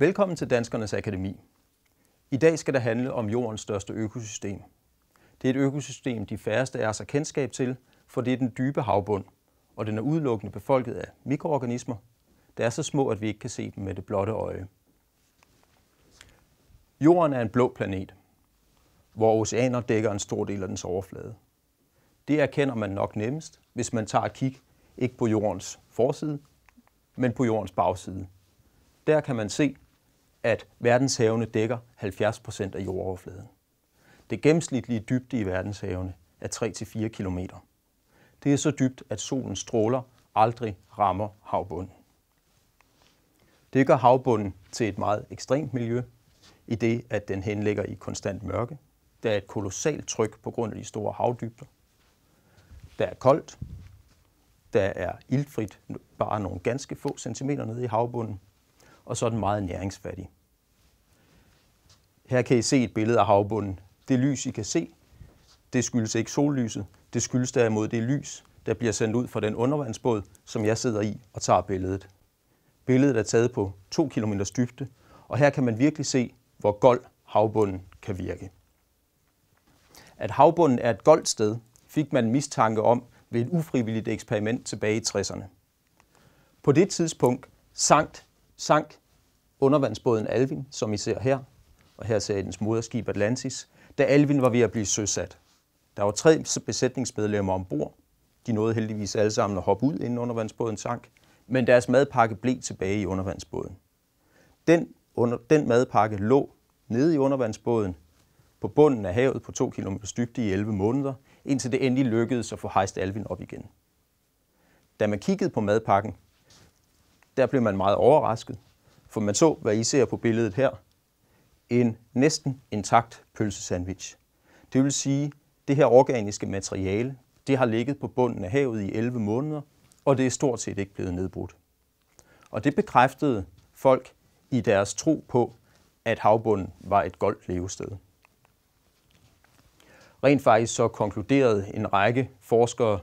Velkommen til Danskernes Akademi. I dag skal det handle om jordens største økosystem. Det er et økosystem, de færreste er så kendskab til, for det er den dybe havbund, og den er udelukkende befolket af mikroorganismer, der er så små, at vi ikke kan se dem med det blotte øje. Jorden er en blå planet, hvor oceaner dækker en stor del af dens overflade. Det erkender man nok nemmest, hvis man tager et kig ikke på jordens forside, men på jordens bagside. Der kan man se, at verdenshavene dækker 70 procent af jordoverfladen. Det gennemsnitlige dybde i verdenshavene er 3-4 km. Det er så dybt, at solens stråler aldrig rammer havbunden. Det gør havbunden til et meget ekstremt miljø, i det at den henligger i konstant mørke. Der er et kolossalt tryk på grund af de store havdybder. Der er koldt. Der er iltfrit bare nogle ganske få centimeter nede i havbunden. Og så er den meget næringsfattig. Her kan I se et billede af havbunden. Det lys, I kan se, det skyldes ikke sollyset. Det skyldes derimod det lys, der bliver sendt ud fra den undervandsbåd, som jeg sidder i og tager billedet. Billedet er taget på 2 km dybde, og her kan man virkelig se, hvor gold havbunden kan virke. At havbunden er et goldt sted, fik man mistanke om ved et ufrivilligt eksperiment tilbage i 60'erne. På det tidspunkt sank, sank undervandsbåden Alvin, som I ser her, og her dens moderskib Atlantis, da Alvin var ved at blive søsat. Der var tre besætningsmedlemmer ombord. De nåede heldigvis alle sammen at hoppe ud, inden undervandsbåden sank, men deres madpakke blev tilbage i undervandsbåden. Den, under, den madpakke lå nede i undervandsbåden på bunden af havet på 2 km dybde i 11 måneder, indtil det endelig lykkedes at få hejst Alvin op igen. Da man kiggede på madpakken, der blev man meget overrasket, for man så, hvad I ser på billedet her, en næsten intakt pølsesandwich. Det vil sige, at det her organiske materiale det har ligget på bunden af havet i 11 måneder, og det er stort set ikke blevet nedbrudt. Og det bekræftede folk i deres tro på, at havbunden var et goldt levested. Rent faktisk så konkluderede en række forskere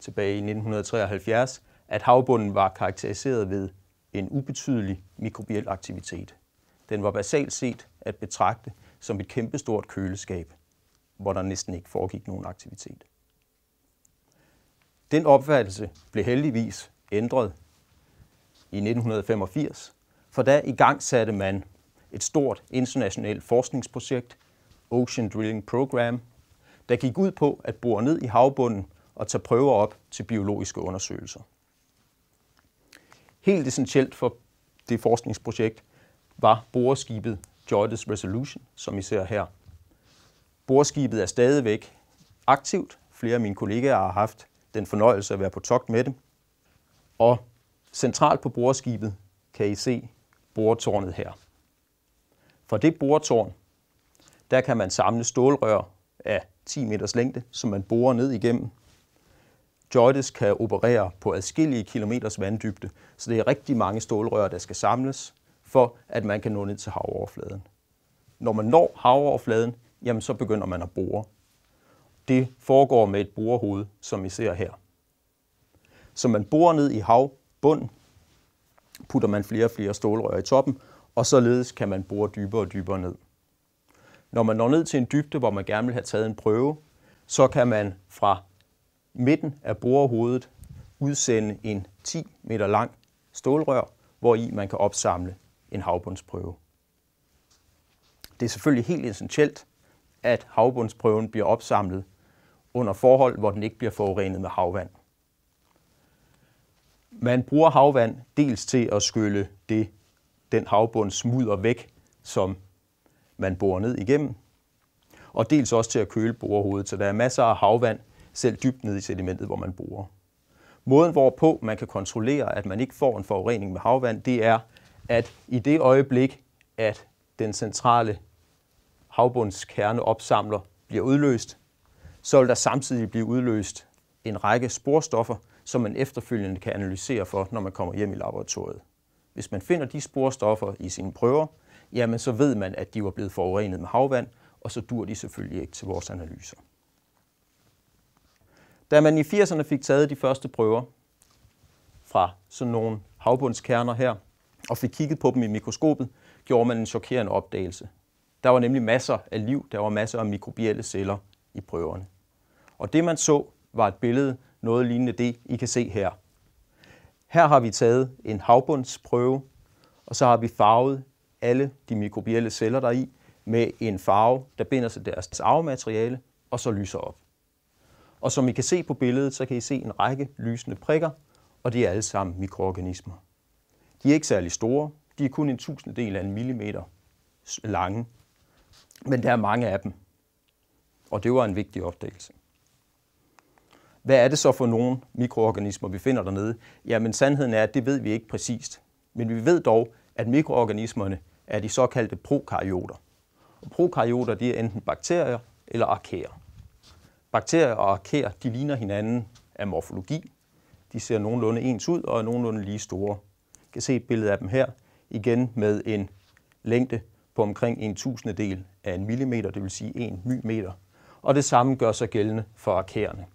tilbage i 1973, at havbunden var karakteriseret ved en ubetydelig mikrobiel aktivitet. Den var basalt set at betragte som et kæmpestort køleskab, hvor der næsten ikke foregik nogen aktivitet. Den opfattelse blev heldigvis ændret i 1985, for da i gang satte man et stort internationalt forskningsprojekt, Ocean Drilling Program, der gik ud på at bore ned i havbunden og tage prøver op til biologiske undersøgelser. Helt essentielt for det forskningsprojekt var boreskibet Joyous Resolution, som I ser her. Boreskibet er stadigvæk aktivt. Flere af mine kollegaer har haft den fornøjelse at være på togt med det. Og centralt på boreskibet kan I se boretårnet her. For det boretårn, der kan man samle stålrør af 10 meters længde, som man borer ned igennem. Joydes kan operere på adskillige kilometers vanddybde, så det er rigtig mange stålrør, der skal samles, for at man kan nå ned til havoverfladen. Når man når havoverfladen, jamen så begynder man at bore. Det foregår med et borehoved, som I ser her. Så man borer ned i havbunden, putter man flere og flere stålrør i toppen, og således kan man bore dybere og dybere ned. Når man når ned til en dybde, hvor man gerne vil have taget en prøve, så kan man fra midten af borehovedet udsende en 10 meter lang stålrør, hvor i man kan opsamle en havbundsprøve. Det er selvfølgelig helt essentielt, at havbundsprøven bliver opsamlet under forhold, hvor den ikke bliver forurenet med havvand. Man bruger havvand dels til at skylle det, den havbundsmudder væk, som man borer ned igennem, og dels også til at køle borehovedet, så der er masser af havvand selv dybt ned i sedimentet, hvor man borer. Måden, hvorpå man kan kontrollere, at man ikke får en forurening med havvand, det er at i det øjeblik, at den centrale havbundskerne opsamler bliver udløst, så vil der samtidig blive udløst en række sporstoffer, som man efterfølgende kan analysere for, når man kommer hjem i laboratoriet. Hvis man finder de sporstoffer i sine prøver, jamen så ved man, at de var blevet forurenet med havvand, og så dur de selvfølgelig ikke til vores analyser. Da man i 80'erne fik taget de første prøver fra sådan nogle havbundskerner her, og fik kigget på dem i mikroskopet, gjorde man en chokerende opdagelse. Der var nemlig masser af liv, der var masser af mikrobielle celler i prøverne. Og det man så var et billede, noget lignende det, I kan se her. Her har vi taget en havbundsprøve, og så har vi farvet alle de mikrobielle celler deri med en farve, der binder sig deres arvemateriale og så lyser op. Og som I kan se på billedet, så kan I se en række lysende prikker, og de er alle sammen mikroorganismer. De er ikke særlig store. De er kun en tusindedel af en millimeter lange. Men der er mange af dem. Og det var en vigtig opdagelse. Hvad er det så for nogle mikroorganismer, vi finder dernede? Jamen sandheden er, at det ved vi ikke præcist. Men vi ved dog, at mikroorganismerne er de såkaldte prokaryoter. Og prokaryoter de er enten bakterier eller arkæer. Bakterier og arkæer de ligner hinanden af morfologi. De ser nogenlunde ens ud og er nogenlunde lige store kan se et billede af dem her, igen med en længde på omkring en tusindedel af en millimeter, det vil sige en mymeter. Og det samme gør sig gældende for arkæerne.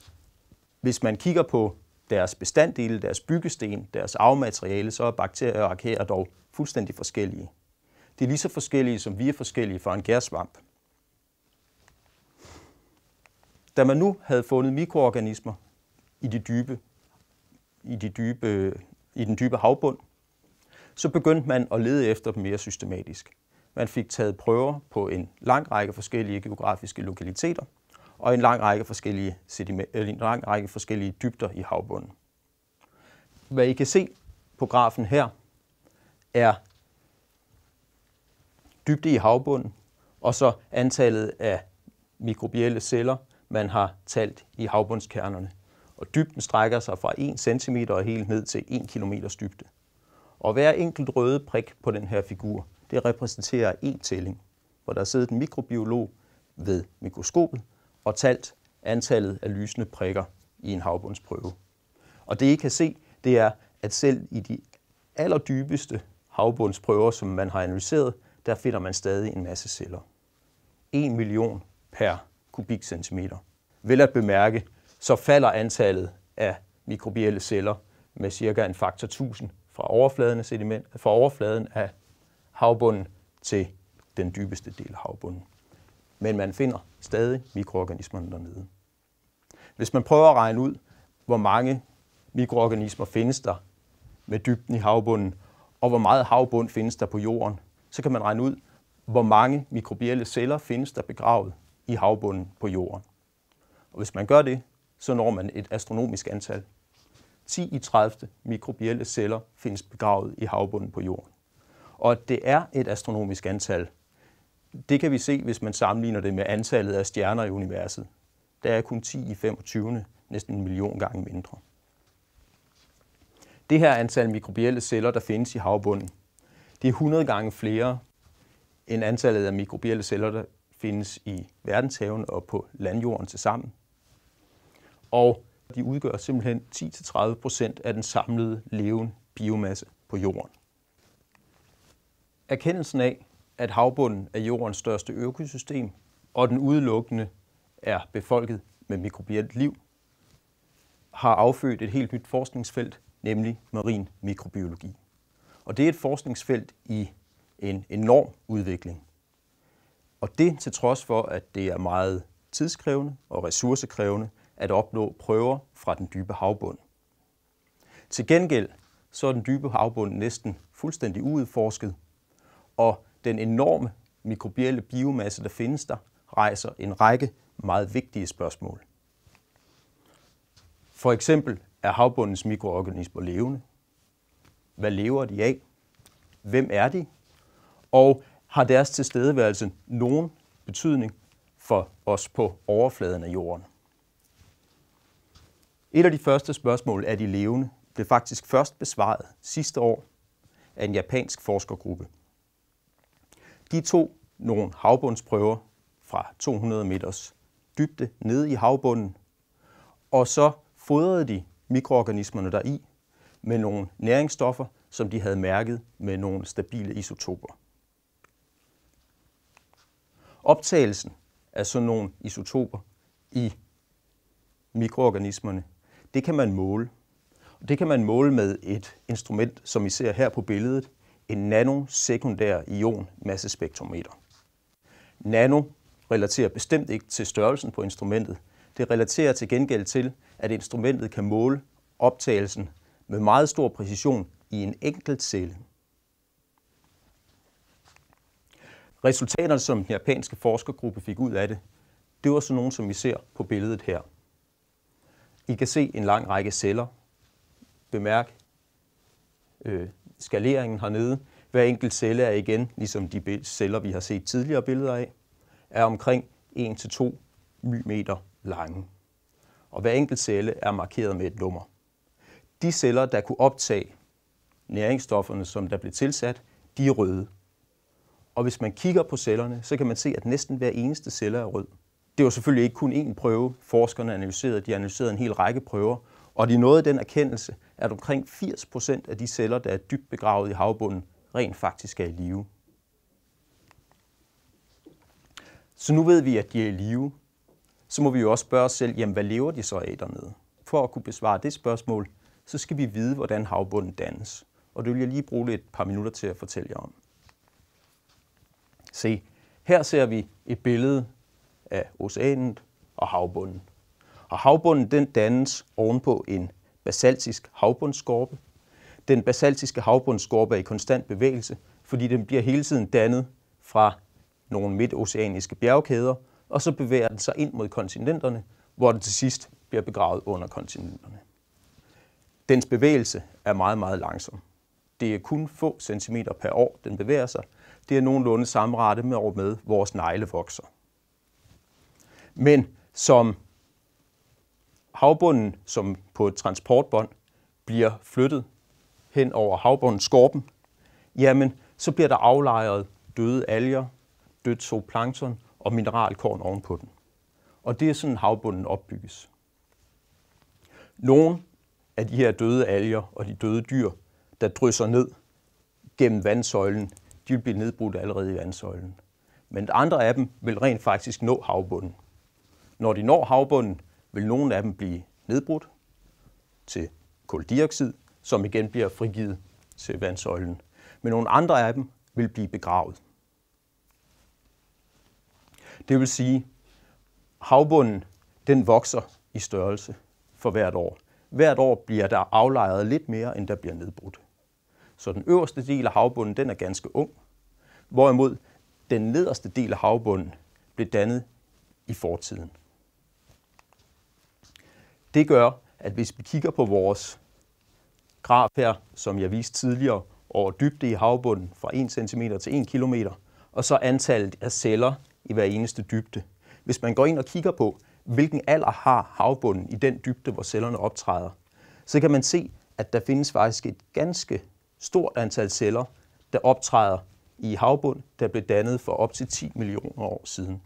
Hvis man kigger på deres bestanddele, deres byggesten, deres afmateriale, så er bakterier og arkæer dog fuldstændig forskellige. De er lige så forskellige, som vi er forskellige fra en gærsvamp. Da man nu havde fundet mikroorganismer i, de dybe, i, de dybe, i den dybe havbund, så begyndte man at lede efter dem mere systematisk. Man fik taget prøver på en lang række forskellige geografiske lokaliteter og en lang række forskellige, en lang række forskellige dybder i havbunden. Hvad I kan se på grafen her, er dybde i havbunden, og så antallet af mikrobielle celler, man har talt i havbundskernerne. Og dybden strækker sig fra 1 cm og helt ned til 1 km dybde. Og hver enkelt røde prik på den her figur, det repræsenterer en tælling, hvor der sidder en mikrobiolog ved mikroskopet og talt antallet af lysende prikker i en havbundsprøve. Og det I kan se, det er, at selv i de allerdybeste havbundsprøver, som man har analyseret, der finder man stadig en masse celler. 1 million per kubikcentimeter. Vel at bemærke, så falder antallet af mikrobielle celler med cirka en faktor 1000 fra overfladen af sediment, fra overfladen af havbunden til den dybeste del af havbunden. Men man finder stadig mikroorganismerne dernede. Hvis man prøver at regne ud, hvor mange mikroorganismer findes der med dybden i havbunden, og hvor meget havbund findes der på jorden, så kan man regne ud, hvor mange mikrobielle celler findes der begravet i havbunden på jorden. Og hvis man gør det, så når man et astronomisk antal 10 i 30 mikrobielle celler findes begravet i havbunden på jorden. Og det er et astronomisk antal. Det kan vi se, hvis man sammenligner det med antallet af stjerner i universet. Der er kun 10 i 25, næsten en million gange mindre. Det her antal mikrobielle celler, der findes i havbunden, det er 100 gange flere end antallet af mikrobielle celler, der findes i verdenshaven og på landjorden til sammen. Og de udgør simpelthen 10-30 procent af den samlede levende biomasse på jorden. Erkendelsen af, at havbunden er jordens største økosystem, og den udelukkende er befolket med mikrobielt liv, har affødt et helt nyt forskningsfelt, nemlig marin mikrobiologi. Og det er et forskningsfelt i en enorm udvikling. Og det til trods for, at det er meget tidskrævende og ressourcekrævende, at opnå prøver fra den dybe havbund. Til gengæld så er den dybe havbund næsten fuldstændig uudforsket, og den enorme mikrobielle biomasse, der findes der, rejser en række meget vigtige spørgsmål. For eksempel, er havbundens mikroorganismer levende? Hvad lever de af? Hvem er de? Og har deres tilstedeværelse nogen betydning for os på overfladen af jorden? Et af de første spørgsmål af de levende blev faktisk først besvaret sidste år af en japansk forskergruppe. De tog nogle havbundsprøver fra 200 meters dybde nede i havbunden, og så fodrede de mikroorganismerne deri med nogle næringsstoffer, som de havde mærket med nogle stabile isotoper. Optagelsen af sådan nogle isotoper i mikroorganismerne det kan man måle. det kan man måle med et instrument, som I ser her på billedet, en nanosekundær ion massespektrometer. Nano relaterer bestemt ikke til størrelsen på instrumentet. Det relaterer til gengæld til, at instrumentet kan måle optagelsen med meget stor præcision i en enkelt celle. Resultaterne, som den japanske forskergruppe fik ud af det, det var sådan nogle, som vi ser på billedet her. I kan se en lang række celler. Bemærk øh, skaleringen hernede. Hver enkelt celle er igen, ligesom de celler, vi har set tidligere billeder af, er omkring 1-2 mm lange. Og hver enkelt celle er markeret med et nummer. De celler, der kunne optage næringsstofferne, som der blev tilsat, de er røde. Og hvis man kigger på cellerne, så kan man se, at næsten hver eneste celle er rød. Det var selvfølgelig ikke kun én prøve, forskerne analyserede. De analyserede en hel række prøver, og de nåede den erkendelse, at omkring 80 procent af de celler, der er dybt begravet i havbunden, rent faktisk er i live. Så nu ved vi, at de er i live. Så må vi jo også spørge os selv, jamen hvad lever de så af dernede? For at kunne besvare det spørgsmål, så skal vi vide, hvordan havbunden dannes. Og det vil jeg lige bruge et par minutter til at fortælle jer om. Se, her ser vi et billede af oceanet og havbunden. Og havbunden den dannes ovenpå en basaltisk havbundsskorpe. Den basaltiske havbundsskorpe er i konstant bevægelse, fordi den bliver hele tiden dannet fra nogle midtoceaniske bjergkæder, og så bevæger den sig ind mod kontinenterne, hvor den til sidst bliver begravet under kontinenterne. Dens bevægelse er meget, meget langsom. Det er kun få centimeter per år, den bevæger sig. Det er nogenlunde samme rette med, med vores negle vokser men som havbunden, som på et transportbånd, bliver flyttet hen over havbundens skorpen, jamen så bliver der aflejret døde alger, dødt zooplankton og mineralkorn ovenpå den. Og det er sådan, havbunden opbygges. Nogle af de her døde alger og de døde dyr, der drysser ned gennem vandsøjlen, de vil blive nedbrudt allerede i vandsøjlen. Men andre af dem vil rent faktisk nå havbunden. Når de når havbunden, vil nogle af dem blive nedbrudt til koldioxid, som igen bliver frigivet til vandsøjlen. Men nogle andre af dem vil blive begravet. Det vil sige, at havbunden den vokser i størrelse for hvert år. Hvert år bliver der aflejret lidt mere, end der bliver nedbrudt. Så den øverste del af havbunden den er ganske ung, hvorimod den nederste del af havbunden blev dannet i fortiden. Det gør, at hvis vi kigger på vores graf her, som jeg viste tidligere, over dybde i havbunden fra 1 cm til 1 km, og så antallet af celler i hver eneste dybde. Hvis man går ind og kigger på, hvilken alder har havbunden i den dybde, hvor cellerne optræder, så kan man se, at der findes faktisk et ganske stort antal celler, der optræder i havbund, der blev dannet for op til 10 millioner år siden.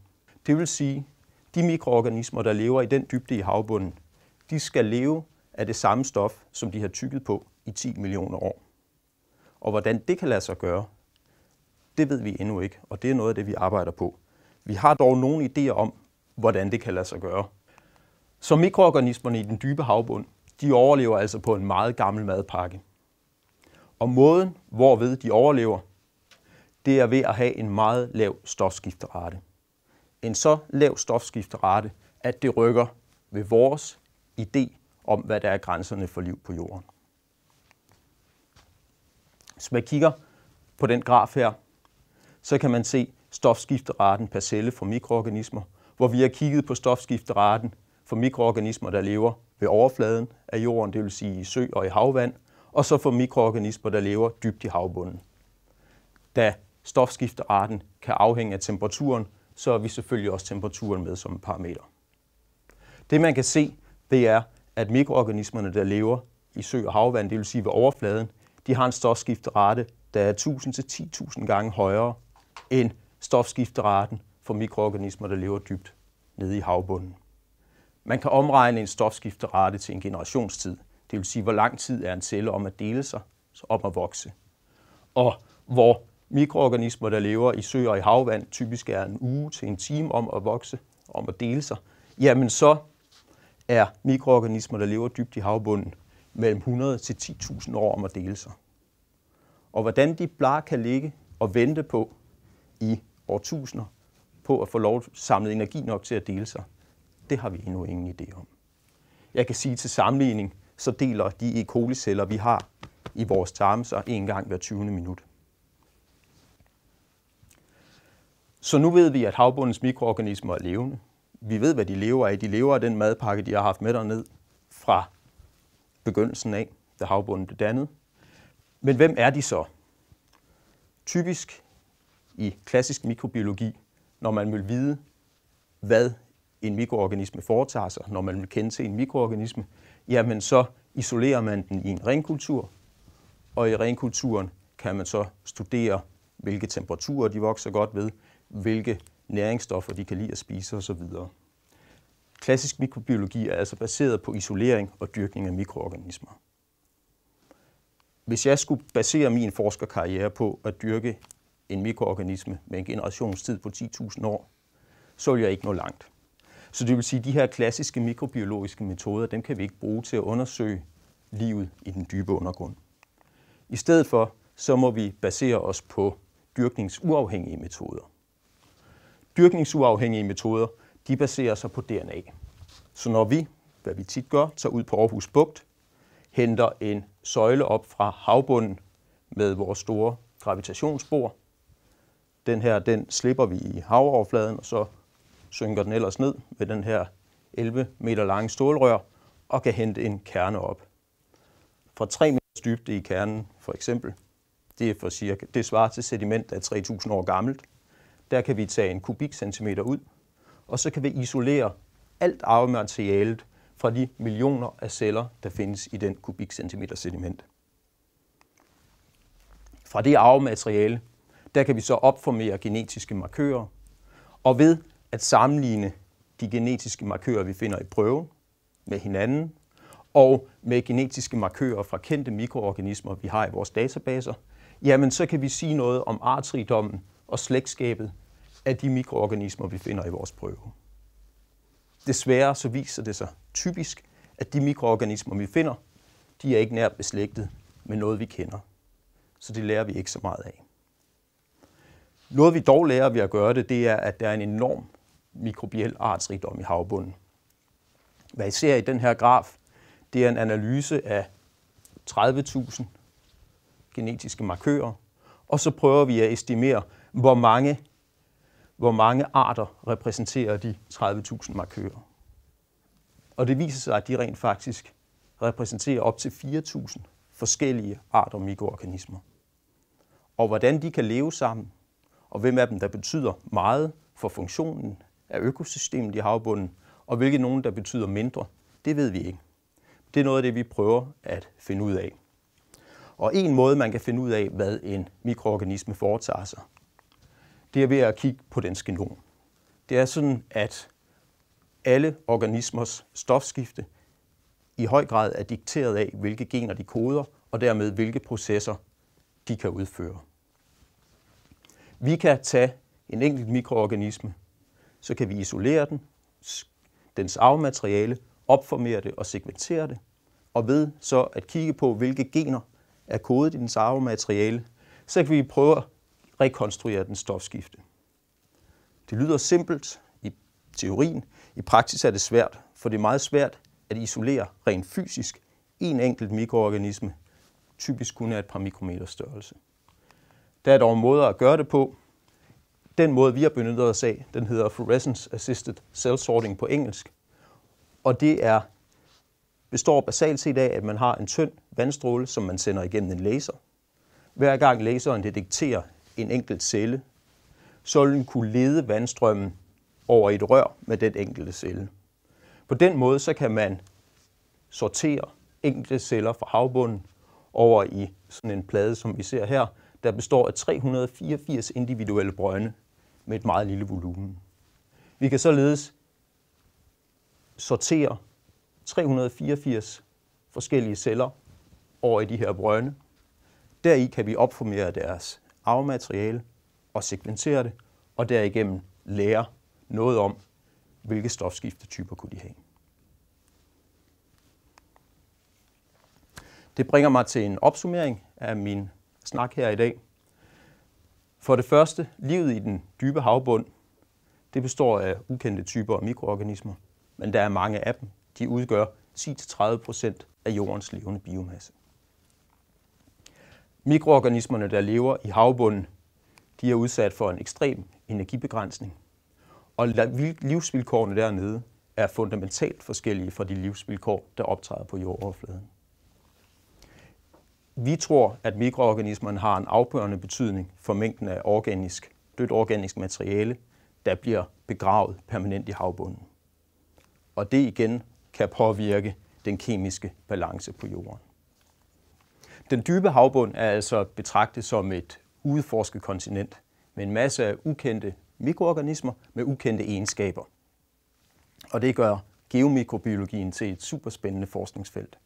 Det vil sige, de mikroorganismer, der lever i den dybde i havbunden, de skal leve af det samme stof, som de har tykket på i 10 millioner år. Og hvordan det kan lade sig gøre, det ved vi endnu ikke, og det er noget af det, vi arbejder på. Vi har dog nogle idéer om, hvordan det kan lade sig gøre. Så mikroorganismerne i den dybe havbund, de overlever altså på en meget gammel madpakke. Og måden, hvorved de overlever, det er ved at have en meget lav stofskifterate. En så lav stofskifterate, at det rykker ved vores idé om, hvad der er grænserne for liv på jorden. Hvis man kigger på den graf her, så kan man se stofskifteraten per celle for mikroorganismer, hvor vi har kigget på stofskifteraten for mikroorganismer, der lever ved overfladen af jorden, det vil sige i sø og i havvand, og så for mikroorganismer, der lever dybt i havbunden. Da stofskifteraten kan afhænge af temperaturen, så er vi selvfølgelig også temperaturen med som parameter. Det man kan se, det er, at mikroorganismerne, der lever i sø og havvand, det vil sige ved overfladen, de har en stofskifterate, der er 1000-10.000 gange højere end stofskifteraten for mikroorganismer, der lever dybt nede i havbunden. Man kan omregne en stofskifterate til en generationstid, det vil sige, hvor lang tid er en celle om at dele sig, om at vokse. Og hvor mikroorganismer, der lever i søer og i havvand, typisk er en uge til en time om at vokse, om at dele sig, jamen så er mikroorganismer, der lever dybt i havbunden, mellem 100 til 10.000 år om at dele sig. Og hvordan de bare kan ligge og vente på i årtusinder på at få lov at samle energi nok til at dele sig, det har vi endnu ingen idé om. Jeg kan sige til sammenligning, så deler de E. coli-celler, vi har i vores tarme sig en gang hver 20. minut. Så nu ved vi, at havbundens mikroorganismer er levende, vi ved, hvad de lever af. De lever af den madpakke, de har haft med derned fra begyndelsen af, da havbunden blev dannet. Men hvem er de så? Typisk i klassisk mikrobiologi, når man vil vide, hvad en mikroorganisme foretager sig, når man vil kende til en mikroorganisme, jamen så isolerer man den i en renkultur, og i renkulturen kan man så studere, hvilke temperaturer de vokser godt ved, hvilke næringsstoffer, de kan lide at spise osv. Klassisk mikrobiologi er altså baseret på isolering og dyrkning af mikroorganismer. Hvis jeg skulle basere min forskerkarriere på at dyrke en mikroorganisme med en generationstid på 10.000 år, så ville jeg ikke nå langt. Så det vil sige, at de her klassiske mikrobiologiske metoder, dem kan vi ikke bruge til at undersøge livet i den dybe undergrund. I stedet for, så må vi basere os på dyrkningsuafhængige metoder. Dyrkningsuafhængige metoder, de baserer sig på DNA. Så når vi, hvad vi tit gør, tager ud på Aarhus Bugt, henter en søjle op fra havbunden med vores store gravitationsspor. Den her, den slipper vi i havoverfladen, og så synker den ellers ned med den her 11 meter lange stålrør og kan hente en kerne op. Fra 3 meter dybde i kernen, for eksempel, det, er for cirka, det svarer til sediment, der er 3.000 år gammelt, der kan vi tage en kubikcentimeter ud, og så kan vi isolere alt arvematerialet fra de millioner af celler, der findes i den kubikcentimeter sediment. Fra det arvemateriale, der kan vi så opformere genetiske markører, og ved at sammenligne de genetiske markører, vi finder i prøven, med hinanden, og med genetiske markører fra kendte mikroorganismer, vi har i vores databaser, jamen så kan vi sige noget om artsrigdommen og slægtskabet af de mikroorganismer, vi finder i vores prøve. Desværre så viser det sig typisk, at de mikroorganismer, vi finder, de er ikke nært beslægtet med noget, vi kender. Så det lærer vi ikke så meget af. Noget, vi dog lærer ved at gøre det, det er, at der er en enorm mikrobiel artsrigdom i havbunden. Hvad I ser i den her graf, det er en analyse af 30.000 genetiske markører, og så prøver vi at estimere, hvor mange hvor mange arter repræsenterer de 30.000 markører. Og det viser sig, at de rent faktisk repræsenterer op til 4.000 forskellige arter og mikroorganismer. Og hvordan de kan leve sammen, og hvem af dem, der betyder meget for funktionen af økosystemet i havbunden, og hvilke nogen, der betyder mindre, det ved vi ikke. Det er noget af det, vi prøver at finde ud af. Og en måde, man kan finde ud af, hvad en mikroorganisme foretager sig, det er ved at kigge på dens genom. Det er sådan, at alle organismers stofskifte i høj grad er dikteret af, hvilke gener de koder, og dermed hvilke processer de kan udføre. Vi kan tage en enkelt mikroorganisme, så kan vi isolere den, dens arvemateriale, opformere det og sekventere det, og ved så at kigge på, hvilke gener er kodet i dens arvemateriale, så kan vi prøve rekonstruere den stofskifte. Det lyder simpelt i teorien, i praksis er det svært, for det er meget svært at isolere rent fysisk en enkelt mikroorganisme, typisk kun af et par mikrometer størrelse. Der er dog måder at gøre det på. Den måde, vi har benyttet os af, den hedder Fluorescence Assisted Cell Sorting på engelsk, og det er består basalt set af, at man har en tynd vandstråle, som man sender igennem en laser. Hver gang laseren detekterer en enkelt celle, så vil den kunne lede vandstrømmen over et rør med den enkelte celle. På den måde så kan man sortere enkelte celler fra havbunden over i sådan en plade, som vi ser her, der består af 384 individuelle brønde med et meget lille volumen. Vi kan således sortere 384 forskellige celler over i de her brønde. Deri kan vi opformere deres arve materiale og segmentere det, og derigennem lære noget om, hvilke stofskiftetyper kunne de have. Det bringer mig til en opsummering af min snak her i dag. For det første, livet i den dybe havbund, det består af ukendte typer af mikroorganismer, men der er mange af dem. De udgør 10-30 procent af jordens levende biomasse. Mikroorganismerne, der lever i havbunden, de er udsat for en ekstrem energibegrænsning. Og livsvilkårene dernede er fundamentalt forskellige fra de livsvilkår, der optræder på jordoverfladen. Vi tror, at mikroorganismerne har en afgørende betydning for mængden af organisk, dødt organisk materiale, der bliver begravet permanent i havbunden. Og det igen kan påvirke den kemiske balance på jorden. Den dybe havbund er altså betragtet som et udforsket kontinent med en masse af ukendte mikroorganismer med ukendte egenskaber. Og det gør geomikrobiologien til et superspændende forskningsfelt.